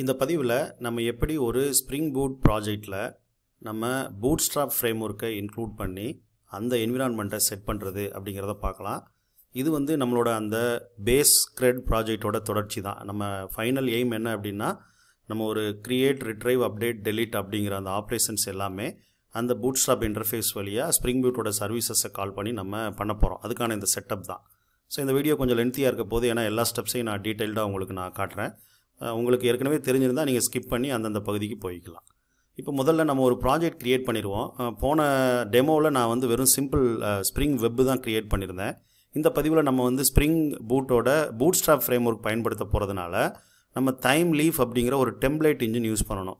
இந்த பதிவில் நம்ம எப்படி ஒரு ஸ்ப்ரிங் பூட் ப்ராஜெக்டில் நம்ம பூட் ஸ்ட்ராப் ஃப்ரேம் ஒர்க்கை இன்க்ளூட் பண்ணி அந்த என்விரான்மெண்ட்டை செட் பண்ணுறது அப்படிங்கிறத பார்க்கலாம் இது வந்து நம்மளோட அந்த பேஸ் கிரெட் ப்ராஜெக்டோட தொடர்ச்சி தான் நம்ம ஃபைனல் எய்ம் என்ன அப்படின்னா நம்ம ஒரு க்ரியேட் ரிட்ரைவ் அப்டேட் டெலிட் அப்படிங்கிற அந்த ஆப்ரேஷன்ஸ் எல்லாமே அந்த பூட் ஸ்ட்ராப் இன்டர்ஃபேஸ் வழியாக ஸ்ப்ரிங் பூட்டோட சர்வீசஸை கால் பண்ணி நம்ம பண்ண போகிறோம் அதுக்கான இந்த செட்டப் தான் ஸோ இந்த வீடியோ கொஞ்சம் லென்த்தியாக இருக்க போது ஏன்னா எல்லா ஸ்டெப்ஸையும் நான் டீட்டெயில்டாக உங்களுக்கு நான் காட்டுறேன் உங்களுக்கு ஏற்கனவே தெரிஞ்சிருந்தால் நீங்கள் ஸ்கிப் பண்ணி அந்தந்த பகுதிக்கு போய்க்கலாம் இப்போ முதல்ல நம்ம ஒரு ப்ராஜெக்ட் க்ரியேட் பண்ணிடுவோம் போன டெமோவில் நான் வந்து வெறும் சிம்பிள் ஸ்ப்ரிங் வெப்பு தான் க்ரியேட் பண்ணியிருந்தேன் இந்த பதிவில் நம்ம வந்து ஸ்ப்ரிங் பூட்டோட பூட் ஸ்டாப் ஃப்ரேம் ஒர்க் பயன்படுத்த போகிறதுனால நம்ம டைம் லீஃப் அப்படிங்கிற ஒரு டெம்ப்ளேட் இன்ஜின் யூஸ் பண்ணணும்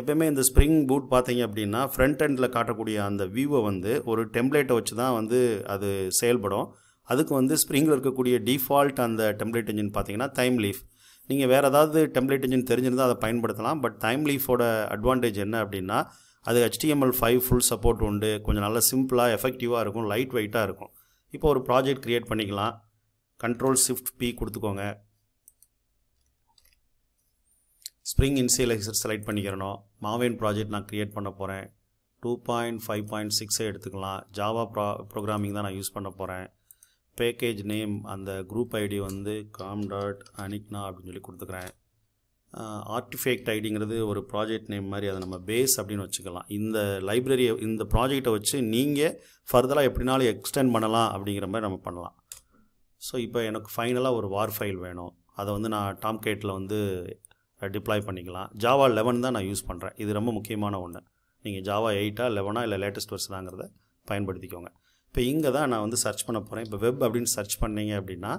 எப்பயுமே இந்த ஸ்ப்ரிங் பூட் பார்த்தீங்க அப்படின்னா ஃப்ரண்ட் எண்டில் காட்டக்கூடிய அந்த வியூவை வந்து ஒரு டெம்ப்ளேட்டை வச்சு தான் வந்து அது செயல்படும் அதுக்கு வந்து ஸ்ப்ரிங்கில் இருக்கக்கூடிய டிஃபால்ட் அந்த டெம்ப்ளேட் இன்ஜின் பார்த்தீங்கன்னா டைம் லீஃப் நீங்கள் வேறு ஏதாவது டெம்ப்ளேட் இன்ஜின் தெரிஞ்சிருந்தால் அதை பயன்படுத்தலாம் பட் டைம் லீஃபோட அட்வான்டேஜ் என்ன அப்படின்னா அது ஹெச்டிஎம்எல் ஃபைவ் ஃபுல் சப்போர்ட் உண்டு கொஞ்சம் நல்லா சிம்பிளாக எஃபெக்டிவாக இருக்கும் லைட் வெயிட்டாக இருக்கும் இப்போ ஒரு ப்ராஜெக்ட் க்ரியேட் பண்ணிக்கலாம் கண்ட்ரோல் ஷிஃப்ட் பி கொடுத்துக்கோங்க ஸ்ப்ரிங் இன்சியலைசர் செலக்ட் பண்ணிக்கிறணும் மாவேன் ப்ராஜெக்ட் நான் க்ரியேட் பண்ண போகிறேன் டூ பாயிண்ட் ஃபைவ் பாயிண்ட் சிக்ஸே எடுத்துக்கலாம் ஜாவா ப்ரா ப்ரோக்ராமிங் தான் நான் யூஸ் பண்ண போகிறேன் பேக்கேஜ் நேம் அந்த குரூப் ஐடி வந்து காம் டாட் அனிக்னா அப்படின்னு சொல்லி கொடுத்துக்கிறேன் ஆர்டிஃபேக்ட் ஐடிங்கிறது ஒரு ப்ராஜெக்ட் நேம் மாதிரி அதை நம்ம பேஸ் அப்படின்னு வச்சுக்கலாம் இந்த லைப்ரரியை இந்த ப்ராஜெக்டை வச்சு நீங்கள் ஃபர்தராக எப்படினாலும் எக்ஸ்டெண்ட் பண்ணலாம் அப்படிங்கிற மாதிரி நம்ம பண்ணலாம் ஸோ இப்போ எனக்கு ஃபைனலாக ஒரு வார் ஃபைல் வேணும் அதை வந்து நான் டாம்கேட்டில் வந்து டிப்ளாய் பண்ணிக்கலாம் ஜாவா லெவன் தான் நான் யூஸ் பண்ணுறேன் இது ரொம்ப முக்கியமான ஒன்று நீங்கள் ஜாவா எயிட்டா லெவனா இல்லை லேட்டஸ்ட் வருஷனாங்கிறத பயன்படுத்திக்கோங்க இப்போ இங்கே தான் நான் வந்து சர்ச் பண்ண போகிறேன் இப்போ வெப் அப்படின்னு சர்ச் பண்ணீங்க அப்படின்னா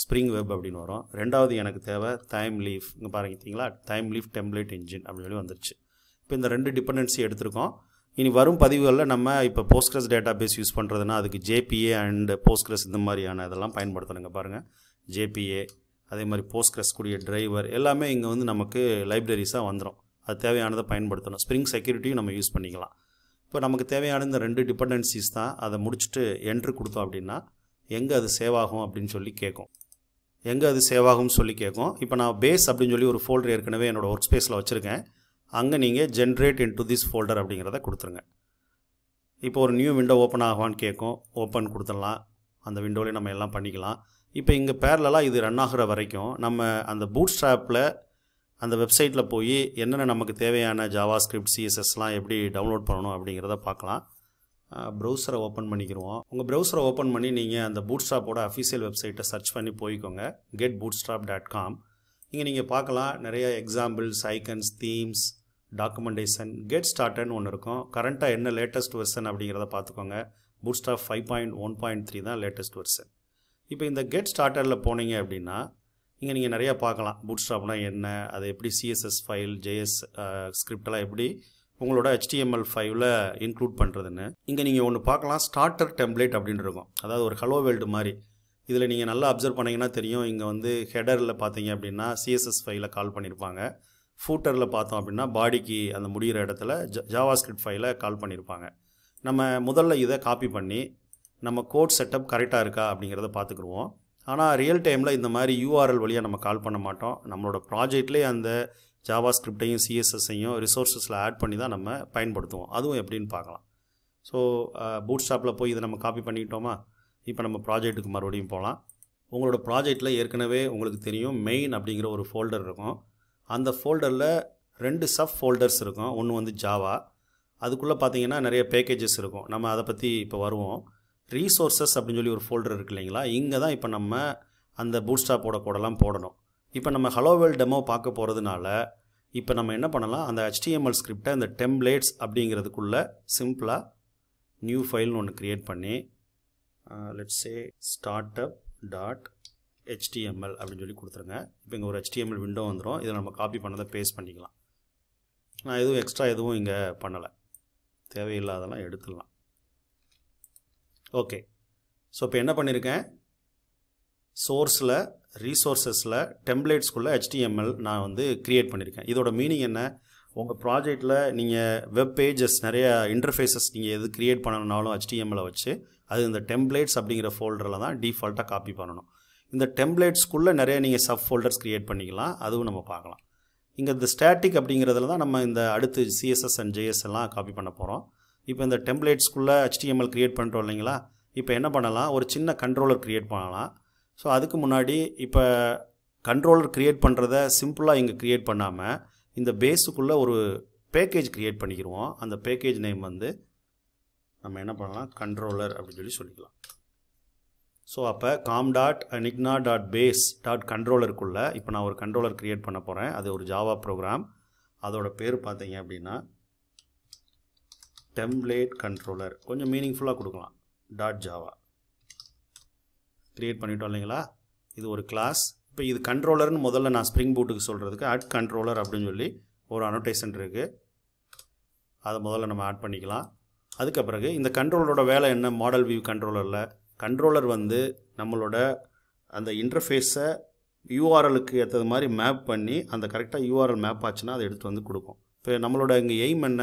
ஸ்ப்ரிங் வெப் அப்படின்னு வரும் ரெண்டாவது எனக்கு தேவை டைம் லீஃப் இங்கே பாருங்கிட்டீங்களா டைம் லீஃப் டெம்ப்ளேட் இன்ஜின் அப்படின்னு சொல்லி வந்துருச்சு இப்போ இந்த ரெண்டு டிபெண்டன்சி எடுத்திருக்கோம் இனி வரும் பதிவுகளில் நம்ம இப்போ போஸ்ட்கிரஸ் டேட்டா பேஸ் யூஸ் பண்ணுறதுனா அதுக்கு ஜேபிஏ அண்டு போஸ்ட்கிரஸ் இந்த மாதிரியான இதெல்லாம் பயன்படுத்தணுங்க பாருங்கள் ஜேபிஏ அதே மாதிரி போஸ்ட்கிரஸ் கூடிய டிரைவர் எல்லாமே இங்கே வந்து நமக்கு லைப்ரரிஸாக வந்துடும் அது தேவையானதை பயன்படுத்தணும் ஸ்ப்ரிங் செக்யூரிட்டியும் நம்ம யூஸ் பண்ணிக்கலாம் இப்போ நமக்கு தேவையான இந்த ரெண்டு டிபெண்டன்சிஸ் தான் அதை முடிச்சுட்டு என்ட்ரு கொடுத்தோம் அப்படின்னா எங்கே அது சேவ் ஆகும் அப்படின்னு சொல்லி கேட்கும் எங்கே அது சேவ் ஆகும்னு சொல்லி கேட்கும் இப்போ நான் பேஸ் அப்படின்னு சொல்லி ஒரு ஃபோல்டர் ஏற்கனவே என்னோடய ஒர்க் ஸ்பேஸில் வச்சுருக்கேன் அங்கே நீங்கள் generate into this folder அப்படிங்கிறத கொடுத்துருங்க இப்போ ஒரு நியூ விண்டோ ஓப்பன் ஆகுவான்னு கேட்கும் ஓப்பன் கொடுத்துடலாம் அந்த விண்டோவிலே நம்ம எல்லாம் பண்ணிக்கலாம் இப்போ இங்கே பேரலெலாம் இது ரன் ஆகிற வரைக்கும் நம்ம அந்த பூட் ஸ்ட்ராப்பில் அந்த வெப்சைட்டில் போய் என்னென்ன நமக்கு தேவையான ஜாவா ஸ்கிரிப்ட் சிஎஸ்எஸ்லாம் எப்படி டவுன்லோட் பண்ணணும் அப்படிங்கிறத பார்க்கலாம் ப்ரௌசரை ஓப்பன் பண்ணிக்கிறோம் உங்கள் ப்ரௌசரை ஓப்பன் பண்ணி நீங்கள் அந்த பூட் ஸ்டாப்போட அஃபிஷியல் வெப்சைட்டை சர்ச் பண்ணி போய்க்கோங்க get bootstrap dot com இங்கே நீங்கள் பார்க்கலாம் நிறைய examples icons themes documentation get ஸ்டார்டன்னு ஒன்று இருக்கும் கரண்ட்டாக என்ன லேட்டஸ்ட் வெர்ஷன் அப்படிங்கிறத பார்த்துக்கோங்க bootstrap five point one point three தான் லேட்டஸ்ட் வெர்ஷன் இப்போ இந்த கெட் ஸ்டார்டரில் போனீங்க அப்படின்னா இங்கே நீங்கள் நிறையா பார்க்கலாம் புட் ஸ்டாப்னால் என்ன அது எப்படி சிஎஸ்எஸ் ஃபைல் ஜேஎஸ் ஸ்கிரிப்டெல்லாம் எப்படி உங்களோட ஹெச்டிஎம்எல் ஃபைவ்ல இன்க்ளூட் பண்ணுறதுன்னு இங்கே நீங்கள் ஒன்று பார்க்கலாம் ஸ்டார்டர் டெம்ப்ளேட் அப்படின்னு இருக்கும் அதாவது ஒரு ஹலோ வேல்டு மாதிரி இதில் நீங்கள் நல்லா அப்சர்வ் பண்ணிங்கன்னா தெரியும் இங்கே வந்து ஹெடரில் பார்த்தீங்க அப்படின்னா சிஎஸ்எஸ் ஃபைல கால் பண்ணியிருப்பாங்க ஃபூட்டரில் பார்த்தோம் அப்படின்னா பாடிக்கு அந்த முடிகிற இடத்துல ஜ ஜாவா ஸ்கிரிப்ட் ஃபைலை கால் பண்ணியிருப்பாங்க நம்ம முதல்ல இதை காப்பி பண்ணி நம்ம கோட் செட்டப் கரெக்டாக இருக்கா அப்படிங்கிறத பார்த்துக்குருவோம் ஆனால் ரியல் டைமில் இந்த மாதிரி யூஆர்எல் வழியாக நம்ம கால் பண்ண மாட்டோம் நம்மளோட ப்ராஜெக்ட்லேயே அந்த ஜாவா ஸ்கிரிப்டையும் சிஎஸ்எஸ்ஸையும் ரிசோர்ஸஸில் ஆட் பண்ணி தான் நம்ம பயன்படுத்துவோம் அதுவும் எப்படின்னு பார்க்கலாம் ஸோ பூட் ஸ்டாப்பில் போய் இதை நம்ம காப்பி பண்ணிக்கிட்டோமா இப்போ நம்ம ப்ராஜெக்ட்டுக்கு மறுபடியும் போகலாம் உங்களோட ப்ராஜெக்டில் ஏற்கனவே உங்களுக்கு தெரியும் மெயின் அப்படிங்கிற ஒரு ஃபோல்டர் இருக்கும் அந்த ஃபோல்டரில் ரெண்டு சப் ஃபோல்டர்ஸ் இருக்கும் ஒன்று வந்து ஜாவா அதுக்குள்ளே பார்த்தீங்கன்னா நிறைய பேக்கேஜஸ் இருக்கும் நம்ம அதை பற்றி இப்போ வருவோம் ரீசோர்ஸஸ் அப்படின்னு சொல்லி ஒரு ஃபோல்டர் இருக்கு இல்லைங்களா இங்கே தான் இப்போ நம்ம அந்த பூட் ஸ்டாப்போட கோடெல்லாம் போடணும் இப்போ நம்ம ஹலோவெல் டெமோ பார்க்க போகிறதுனால இப்போ நம்ம என்ன பண்ணலாம் அந்த ஹெச்டிஎம்எல் ஸ்கிரிப்டை அந்த டெம்ப்ளேட்ஸ் அப்படிங்கிறதுக்குள்ளே சிம்பிளாக நியூ ஃபைல்னு ஒன்று க்ரியேட் பண்ணி let's say start up dot HTML அப்படின்னு சொல்லி கொடுத்துருங்க இப்போ இங்கே ஒரு ஹெச்டிஎம்எல் விண்டோ வந்துடும் இதில் நம்ம காப்பி பண்ணதை பேஸ்ட் பண்ணிக்கலாம் நான் எதுவும் எக்ஸ்ட்ரா எதுவும் இங்கே பண்ணலை தேவையில்லாதெல்லாம் எடுத்துடலாம் ஓகே ஸோ இப்போ என்ன பண்ணியிருக்கேன் சோர்ஸில் ரீசோர்ஸஸில் டெம்ப்ளேட்ஸ்குள்ளே ஹெச்டிஎம்எல் நான் வந்து க்ரியேட் பண்ணியிருக்கேன் இதோட மீனிங் என்ன உங்கள் ப்ராஜெக்டில் நீங்கள் வெப் பேஜஸ் நிறைய இன்டர்ஃபேஸஸ் நீங்கள் எது க்ரியேட் பண்ணணுனாலும் ஹெச்டிஎம்எல் வச்சு அது இந்த டெம்ப்ளேட்ஸ் அப்படிங்கிற ஃபோல்டரில் தான் டிஃபால்ட்டாக காப்பி பண்ணணும் இந்த டெம்ப்ளேட்ஸ்குள்ளே நிறைய நீங்கள் சப் ஃபோல்டர்ஸ் க்ரியேட் பண்ணிக்கலாம் அதுவும் நம்ம பார்க்கலாம் இங்கே இந்த ஸ்டாட்டிக் அப்படிங்கிறதுல தான் நம்ம இந்த அடுத்து சிஎஸ்எஸ் அண்ட் ஜேஎஸ் எல்லாம் காப்பி பண்ண போகிறோம் இப்போ இந்த டெம்ப்ளேட்ஸ்குள்ளே ஹெச்டிஎம்எல் க்ரியேட் பண்ணுறோம் இல்லைங்களா இப்போ என்ன பண்ணலாம் ஒரு சின்ன கண்ட்ரோலர் க்ரியேட் பண்ணலாம் ஸோ அதுக்கு முன்னாடி இப்போ கண்ட்ரோலர் க்ரியேட் பண்ணுறத சிம்பிளாக இங்கே க்ரியேட் பண்ணாமல் இந்த பேஸுக்குள்ளே ஒரு பேக்கேஜ் க்ரியேட் பண்ணிக்கிடுவோம் அந்த பேக்கேஜ் நேம் வந்து நம்ம என்ன பண்ணலாம் கண்ட்ரோலர் அப்படின்னு சொல்லி சொல்லிக்கலாம் ஸோ அப்போ காம் டாட் நிக்னா டாட் பேஸ் டாட் கண்ட்ரோலருக்குள்ளே இப்போ நான் ஒரு கண்ட்ரோலர் க்ரியேட் பண்ண போகிறேன் அது ஒரு ஜாவா ப்ரோக்ராம் அதோட பேர் பார்த்தீங்க அப்படின்னா டெம்ப்ளேட் கண்ட்ரோலர் கொஞ்சம் மீனிங்ஃபுல்லாக கொடுக்கலாம் டாட் ஜாவா க்ரியேட் பண்ணிட்டோம் இல்லைங்களா இது ஒரு கிளாஸ் இப்போ இது கண்ட்ரோலர்னு முதல்ல நான் ஸ்ப்ரிங் பூட்டுக்கு சொல்கிறதுக்கு அட் கண்ட்ரோலர் அப்படின்னு சொல்லி ஒரு அனோட்டேஷன் இருக்குது அதை முதல்ல நம்ம ஆட் பண்ணிக்கலாம் அதுக்கு பிறகு இந்த கண்ட்ரோலரோட வேலை என்ன மாடல் வியூ கண்ட்ரோலரில் கண்ட்ரோலர் வந்து நம்மளோட அந்த இன்டர்ஃபேஸை யூஆர்எலுக்கு ஏற்றது மாதிரி மேப் பண்ணி அந்த கரெக்டாக யூஆர்எல் மேப் ஆச்சுன்னா அதை எடுத்து வந்து கொடுக்கும் இப்போ நம்மளோட இங்கே எய்ம் என்ன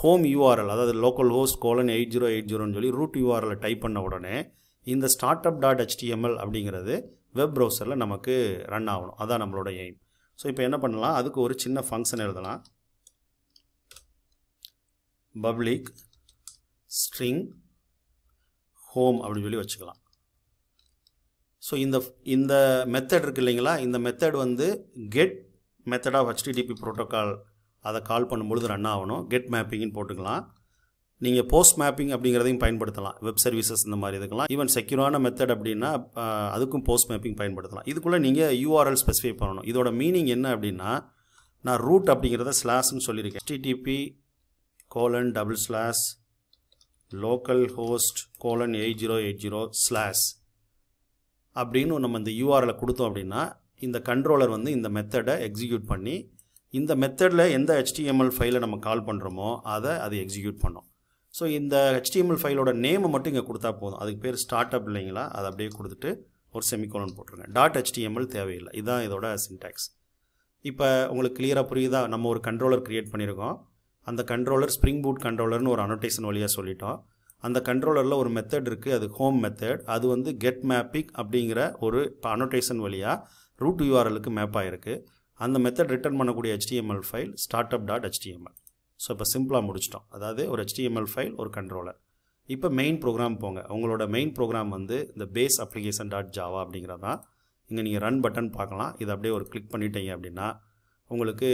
ஹோம் யூஆர்எல் அதாவது localhost colon eight zero eight ஜீரோன்னு சொல்லி ரூட் யூஆர்எல் டைப் பண்ண உடனே இந்த ஸ்டார்ட் அப் டாட் ஹெச்டிஎம்எல் அப்படிங்கிறது வெப் ப்ரௌசரில் நமக்கு ரன் ஆகணும் அதான் நம்மளோட எய்ம் ஸோ இப்போ என்ன பண்ணலாம் அதுக்கு ஒரு சின்ன ஃபங்க்ஷன் எழுதலாம் பப்ளிக் ஸ்ட்ரிங் ஹோம் அப்படின்னு சொல்லி வச்சுக்கலாம் ஸோ இந்த இந்த மெத்தட் இருக்குது இல்லைங்களா இந்த மெத்தட் வந்து get method of HTTP protocol அதை கால் பண்ணும்பொழுது ரன் ஆகணும் கெட் மேப்பிங்னு போட்டுக்கலாம் நீங்கள் போஸ்ட் மேப்பிங் அப்படிங்கிறதையும் பயன்படுத்தலாம் வெப் சர்வீசஸ் இந்த மாதிரி இதுக்கெல்லாம் ஈவன் செக்யூரான மெத்தட் அப்படின்னா அதுக்கும் போஸ்ட் மேப்பிங் பயன்படுத்தலாம் இதுக்குள்ளே நீங்கள் யூஆர்எல் ஸ்பெசிஃபை பண்ணணும் இதோட மீனிங் என்ன அப்படின்னா நான் ரூட் அப்படிங்கிறத ஸ்லாஸ்ன்னு சொல்லியிருக்கேன் HTTP colon double slash localhost colon eight zero eight zero slash அப்படின்னு நம்ம இந்த யூஆர்எல் கொடுத்தோம் அப்படின்னா இந்த கண்ட்ரோலர் வந்து இந்த மெத்தடை எக்ஸிக்யூட் பண்ணி இந்த மெத்தடில் எந்த ஹெச்டிஎம்எல் ஃபைலை நம்ம கால் பண்ணுறோமோ அதை அது எக்ஸிக்யூட் பண்ணோம் ஸோ இந்த ஹெச்டிஎம்எல் ஃபைலோட நேமை மட்டும் இங்கே கொடுத்தா போதும் அதுக்கு பேர் ஸ்டார்ட் அப் இல்லைங்களா அதை அப்படியே கொடுத்துட்டு ஒரு செமிகோலன் போட்டுருங்க டாட் ஹெச்டிஎம்எல் தேவையில்லை இதுதான் இதோட சின்டாக்ஸ் இப்போ உங்களுக்கு கிளியராக புரியுதா நம்ம ஒரு கண்ட்ரோலர் க்ரியேட் பண்ணியிருக்கோம் அந்த கண்ட்ரோலர் ஸ்ப்ரிங் பூட் கண்ட்ரோலர்னு ஒரு அனோட்டேஷன் வழியாக சொல்லிட்டோம் அந்த கண்ட்ரோலரில் ஒரு மெத்தட் இருக்குது அது ஹோம் மெத்தட் அது வந்து கெட் மேப்பிங் அப்படிங்கிற ஒரு அனோட்டேஷன் வழியாக ரூட் யூஆர்எலுக்கு மேப் ஆகிருக்கு அந்த மெத்தட் ரிட்டர்ன் பண்ணக்கூடிய HTML file start up dot HTML so இப்போ சிம்பிளாக முடிச்சிட்டோம் அதாவது ஒரு ஹெச்டிஎம்எல் ஃபைல் ஒரு கண்ட்ரோலர் இப்போ மெயின் ப்ரோக்ராம் போங்க உங்களோட மெயின் ப்ரோக்ராம் வந்து இந்த பேஸ் அப்ளிகேஷன் டாட் ஜாவா அப்படிங்கிறதான் இங்கே நீங்கள் ரன் பட்டன் பார்க்கலாம் இதை அப்படியே ஒரு கிளிக் பண்ணிட்டீங்க அப்படின்னா உங்களுக்கு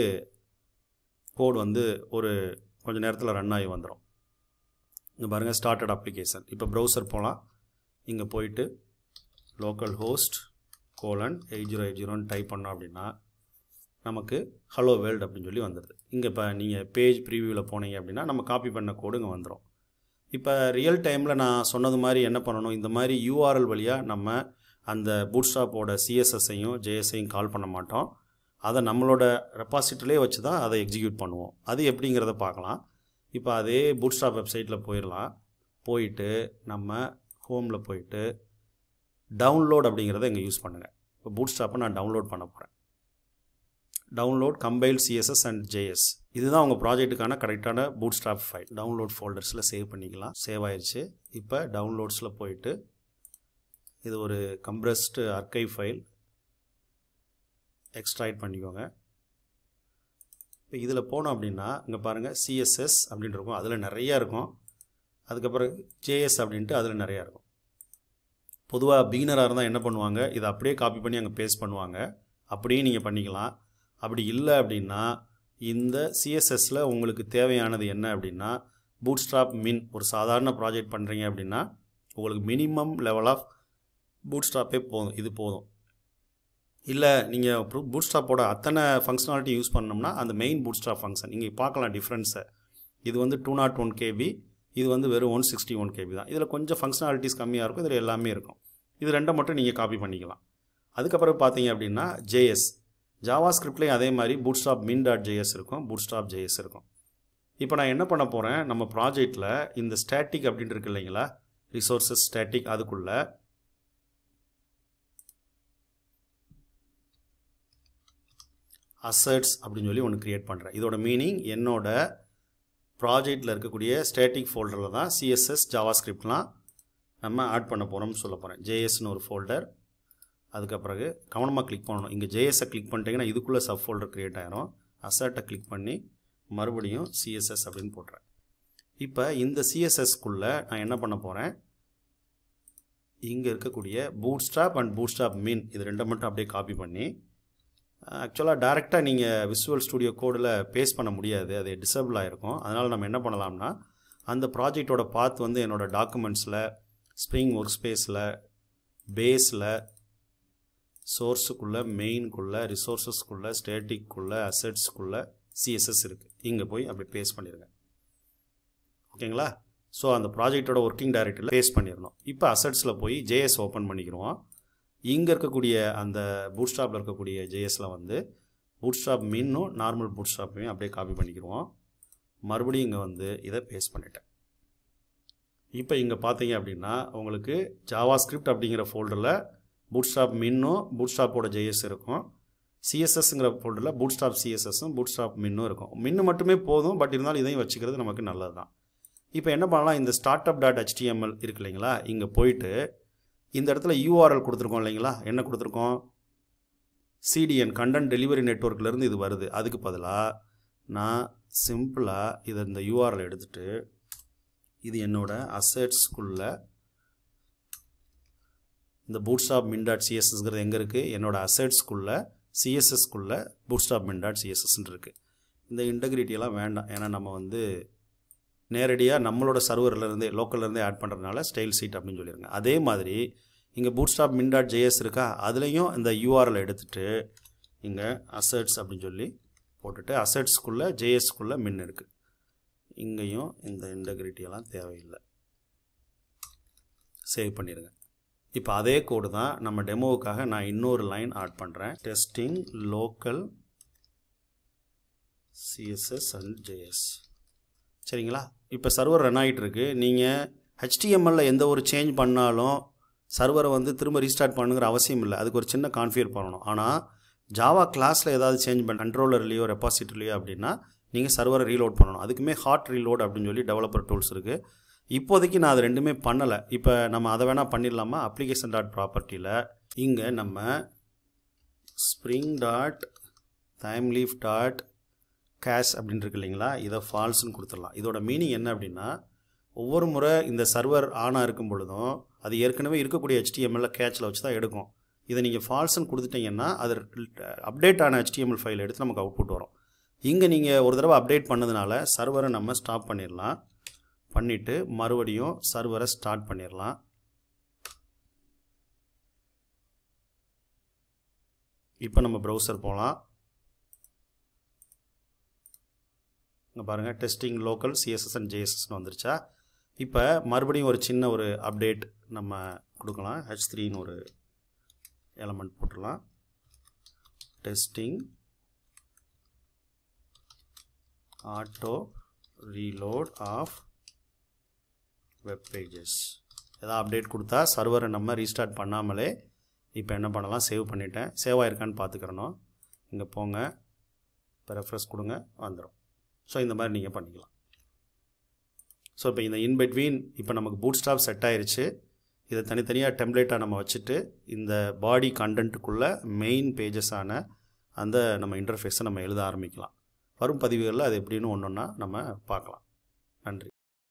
கோட் வந்து ஒரு கொஞ்சம் நேரத்தில் ரன் ஆகி வந்துடும் இங்கே பாருங்கள் ஸ்டார்டட் அப்ளிகேஷன் இப்போ ப்ரௌசர் போகலாம் இங்கே போயிட்டு localhost colon eight zero eight ஜீரோன்னு டைப் பண்ணோம் அப்படின்னா நமக்கு ஹலோ வேர்ல்டு அப்படின்னு சொல்லி வந்துடுது இங்கே இப்போ நீங்கள் பேஜ் ப்ரிவியூவில் போனீங்க அப்படின்னா நம்ம காப்பி பண்ண இங்கே வந்துடும் இப்போ ரியல் டைமில் நான் சொன்னது மாதிரி என்ன பண்ணணும் இந்த மாதிரி யூஆர்எல் வழியாக நம்ம அந்த ஸ்டாப்போட சிஎஸ்எஸ்ஸையும் ஜேஎஸ்ஐயும் கால் பண்ண மாட்டோம் அதை நம்மளோட ரெப்பாசிட்டிலே வச்சு தான் அதை எக்ஸிக்யூட் பண்ணுவோம் அது எப்படிங்கிறத பார்க்கலாம் இப்போ அதே ஸ்டாப் வெப்சைட்டில் போயிடலாம் போயிட்டு நம்ம ஹோமில் போயிட்டு டவுன்லோட் அப்படிங்கிறத இங்கே யூஸ் பண்ணுங்கள் இப்போ ஸ்டாப்பை நான் டவுன்லோட் பண்ண போகிறேன் download compile CSS and JS இதுதான் உங்கள் ப்ராஜெக்ட்டுக்கான கரெக்டான பூட் ஸ்டாப் ஃபைல் டவுன்லோட் ஃபோல்டர்ஸில் சேவ் பண்ணிக்கலாம் சேவ் ஆயிடுச்சு இப்போ டவுன்லோட்ஸில் போயிட்டு இது ஒரு கம்ப்ரெஸ்டு அர்க்கைவ் ஃபைல் எக்ஸ்ட்ராக்ட் பண்ணிக்கோங்க இப்போ இதில் போனோம் அப்படின்னா இங்கே பாருங்கள் சிஎஸ்எஸ் அப்படின்ட்டு இருக்கும் அதில் நிறையா இருக்கும் அதுக்கப்புறம் ஜேஎஸ் அப்படின்ட்டு அதில் நிறையா இருக்கும் பொதுவாக பிகினராக இருந்தால் என்ன பண்ணுவாங்க இதை அப்படியே காப்பி பண்ணி அங்கே பேஸ்ட் பண்ணுவாங்க அப்படியே நீங்கள் பண்ணிக்கலாம் அப்படி இல்லை அப்படின்னா இந்த சிஎஸ்எஸில் உங்களுக்கு தேவையானது என்ன அப்படின்னா பூட் ஸ்ட்ராப் மின் ஒரு சாதாரண ப்ராஜெக்ட் பண்ணுறீங்க அப்படின்னா உங்களுக்கு மினிமம் லெவல் ஆஃப் பூட் ஸ்ட்ராப்பே போதும் இது போதும் இல்லை நீங்கள் பூட் ஸ்ட்ராப்போட அத்தனை ஃபங்க்ஷனாலிட்டி யூஸ் பண்ணோம்னா அந்த மெயின் பூட் ஸ்ட்ராப் ஃபங்க்ஷன் நீங்கள் பார்க்கலாம் டிஃப்ரென்ஸை இது வந்து டூ நாட் ஒன் கேபி இது வந்து வெறும் ஒன் சிக்ஸ்டி ஒன் கேபி தான் இதில் கொஞ்சம் ஃபங்க்ஷனாலிட்டிஸ் கம்மியாக இருக்கும் இதில் எல்லாமே இருக்கும் இது ரெண்டை மட்டும் நீங்கள் காப்பி பண்ணிக்கலாம் அதுக்கப்புறம் பார்த்தீங்க அப்படின்னா ஜேஎஸ் ஜாவா ஸ்கிரிப்ட்லேயும் அதே மாதிரி bootstrap min dot JS இருக்கும் பூட் ஸ்டாப் ஜேஎஸ் இருக்கும் இப்போ நான் என்ன பண்ண போகிறேன் நம்ம ப்ராஜெக்டில் இந்த ஸ்டாட்டிக் அப்படின்ட்டு இருக்கு இல்லைங்களா ரிசோர்ஸஸ் ஸ்டாட்டிக் அதுக்குள்ளே அசட்ஸ் அப்படின்னு சொல்லி ஒன்று க்ரியேட் பண்ணுறேன் இதோட மீனிங் என்னோட ப்ராஜெக்டில் இருக்கக்கூடிய ஸ்டேட்டிக் ஃபோல்டரில் தான் சிஎஸ்எஸ் ஜாவா ஸ்கிரிப்ட்லாம் நம்ம ஆட் பண்ண போகிறோம்னு சொல்ல போகிறேன் ஜேஎஸ்னு ஒரு ஃபோல்டர் அதுக்கு பிறகு கவனமாக கிளிக் பண்ணணும் இங்கே ஜேஎஸை கிளிக் பண்ணிட்டீங்கன்னா இதுக்குள்ளே சப் ஃபோல்டர் க்ரியேட் ஆகிரும் அசர்ட்டை கிளிக் பண்ணி மறுபடியும் சிஎஸ்எஸ் அப்படின்னு போடுறேன் இப்போ இந்த சிஎஸ்எஸ்க்குள்ளே நான் என்ன பண்ண போகிறேன் இங்கே இருக்கக்கூடிய bootstrap and bootstrap min இது ரெண்டு மட்டும் அப்படியே காப்பி பண்ணி ஆக்சுவலாக டேரெக்டாக நீங்கள் விஷுவல் ஸ்டூடியோ கோடில் பேஸ் பண்ண முடியாது அது டிசபிள் ஆகிருக்கும் அதனால் நம்ம என்ன பண்ணலாம்னா அந்த ப்ராஜெக்டோட பாத் வந்து என்னோடய டாக்குமெண்ட்ஸில் ஸ்ப்ரிங் ஒர்க் ஸ்பேஸில் பேஸில் சோர்ஸுக்குள்ளே மெயின்குள்ளே ரிசோர்ஸஸ்க்குள்ளே ஸ்டேட்டிக்குள்ளே அசட்ஸ்க்குள்ளே சிஎஸ்எஸ் இருக்குது இங்கே போய் அப்படி பேஸ் பண்ணிடுங்க ஓகேங்களா ஸோ அந்த ப்ராஜெக்டோட ஒர்க்கிங் டைரக்டரியில் பேஸ் பண்ணிடணும் இப்போ அசட்ஸில் போய் ஜேஎஸ் ஓப்பன் பண்ணிக்கிறோம் இங்கே இருக்கக்கூடிய அந்த பூட் இருக்கக்கூடிய ஜேஎஸில் வந்து பூட் ஸ்டாப் மீனும் நார்மல் பூட் ஸ்டாப்பையும் அப்படியே காப்பி பண்ணிக்கிருவோம் மறுபடியும் இங்கே வந்து இதை பேஸ் பண்ணிட்டேன் இப்போ இங்கே பார்த்தீங்க அப்படின்னா உங்களுக்கு ஜாவா ஸ்கிரிப்ட் அப்படிங்கிற ஃபோல்டரில் பூட்ஸ்டாப் மின்னும் பூட்ஸ்டாப்போட ஜேஎஸ் இருக்கும் சிஎஸ்எஸ்ங்கிற ஃபோல்டரில் பூட்ஸ்டாப் சிஎஸ்எஸும் பூட்ஸ்டாப் மின்னும் இருக்கும் மின்னு மட்டுமே போதும் பட் இருந்தாலும் இதையும் வச்சுக்கிறது நமக்கு நல்லது தான் இப்போ என்ன பண்ணலாம் இந்த ஸ்டார்ட் அப் டாட் ஹெச்டிஎம்எல் இருக்கு இல்லைங்களா இங்கே போயிட்டு இந்த இடத்துல யூஆர்எல் கொடுத்துருக்கோம் இல்லைங்களா என்ன கொடுத்துருக்கோம் சிடிஎன் கண்டென்ட் டெலிவரி நெட்ஒர்க்லேருந்து இது வருது அதுக்கு பதிலாக நான் சிம்பிளாக இதை இந்த யூஆர்எல் எடுத்துகிட்டு இது என்னோடய அசட்ஸ்குள்ளே இந்த பூட்ஸ்டாப் மின் டாட் சிஎஸ்எஸ்ங்கிறது எங்கே இருக்குது என்னோடய அசட்ஸ்க்குள்ளே சிஎஸ்எஸ்க்குள்ளே பூட்ஸ்டாப் மின் டாட் சிஎஸ்எஸ்ன்னு இருக்குது இந்த இன்டெகிரிட்டியெல்லாம் வேண்டாம் ஏன்னா நம்ம வந்து நேரடியாக நம்மளோட சர்வர்லேருந்து லோக்கல்லேருந்தே ஆட் பண்ணுறதுனால ஸ்டைல் சீட் அப்படின்னு சொல்லியிருங்க அதே மாதிரி இங்கே பூட்ஸ்டாப் மின் டாட் ஜேஎஸ் இருக்கா அதுலேயும் இந்த யூஆர்எல் எடுத்துகிட்டு இங்கே அசட்ஸ் அப்படின்னு சொல்லி போட்டுட்டு அசட்ஸ்க்குள்ளே ஜேஎஸ்க்குள்ளே மின் இருக்குது இங்கேயும் இந்த இன்டெகிரிட்டியெல்லாம் தேவையில்லை சேவ் பண்ணிடுங்க இப்போ அதே கோடு தான் நம்ம டெமோவுக்காக நான் இன்னொரு லைன் ஆட் பண்ணுறேன் testing local CSS and JS சரிங்களா இப்போ சர்வர் ரன் ஆகிட்டு இருக்கு நீங்கள் ஹெச்டிஎம்எல்ல எந்த ஒரு சேஞ்ச் பண்ணாலும் சர்வரை வந்து திரும்ப ரீஸ்டார்ட் பண்ணுங்கிற அவசியம் இல்லை அதுக்கு ஒரு சின்ன கான்ஃபிகர் பண்ணணும் ஆனால் ஜாவா கிளாஸில் ஏதாவது சேஞ்ச் பண்ண கண்ட்ரோலர்லேயோ ரெப்பாசிட்டர்லையோ அப்படின்னா நீங்கள் சர்வரை ரீலோட் பண்ணணும் அதுக்குமே ஹாட் ரீலோட் அப்படின்னு சொல்லி டெவலப்பர் டூல்ஸ் இருக்குது இப்போதைக்கு நான் அது ரெண்டுமே பண்ணலை இப்போ நம்ம அதை வேணால் பண்ணிடலாமா அப்ளிகேஷன் டாட் ப்ராப்பர்ட்டியில் இங்கே நம்ம spring dot Thymeleaf dot cache அப்படின்னு இருக்கு இல்லைங்களா இதை ஃபால்ஸ்ன்னு கொடுத்துடலாம் இதோட மீனிங் என்ன அப்படின்னா ஒவ்வொரு முறை இந்த சர்வர் ஆனாக இருக்கும் பொழுதும் அது ஏற்கனவே இருக்கக்கூடிய ஹெச்டிஎம்எல்ல கேட்சில் வச்சு தான் எடுக்கும் இதை நீங்கள் ஃபால்ஸ்னு கொடுத்துட்டிங்கன்னா அது அப்டேட் ஆன ஹெச்டிஎம்எல் ஃபைல் எடுத்து நமக்கு அவுட்புட் வரும் இங்கே நீங்கள் ஒரு தடவை அப்டேட் பண்ணதுனால சர்வரை நம்ம ஸ்டாப் பண்ணிடலாம் பண்ணிவிட்டு மறுபடியும் சர்வரை ஸ்டார்ட் பண்ணிடலாம் இப்போ நம்ம ப்ரௌசர் போகலாம் இங்கே பாருங்கள் டெஸ்டிங் லோக்கல் சிஎஸ்எஸ் அண்ட் ஜேஎஸ்எஸ்னு வந்துருச்சா இப்போ மறுபடியும் ஒரு சின்ன ஒரு அப்டேட் நம்ம கொடுக்கலாம் ஹெச் த்ரீன்னு ஒரு எலமெண்ட் போட்டுடலாம் testing auto reload of web pages எதாவது அப்டேட் கொடுத்தா சர்வரை நம்ம ரீஸ்டார்ட் பண்ணாமலே இப்போ என்ன பண்ணலாம் சேவ் பண்ணிட்டேன் சேவ் ஆயிருக்கான்னு பார்த்துக்கிறனோ இங்கே போங்க இப்போ ரெஃப்ரெஷ் கொடுங்க வந்துடும் ஸோ இந்த மாதிரி நீங்கள் பண்ணிக்கலாம் ஸோ இப்போ இந்த இன்பெட்வீன் இப்போ நமக்கு பூட் ஸ்டாப் செட் ஆயிடுச்சு இதை தனித்தனியாக டெம்ப்ளேட்டாக நம்ம வச்சுட்டு இந்த பாடி கண்டென்ட்டுக்குள்ளே மெயின் பேஜஸான அந்த நம்ம இன்டர்ஃபேஸை நம்ம எழுத ஆரம்பிக்கலாம் வரும் பதிவுகளில் அது எப்படின்னு ஒன்று ஒன்றா நம்ம பார்க்கலாம்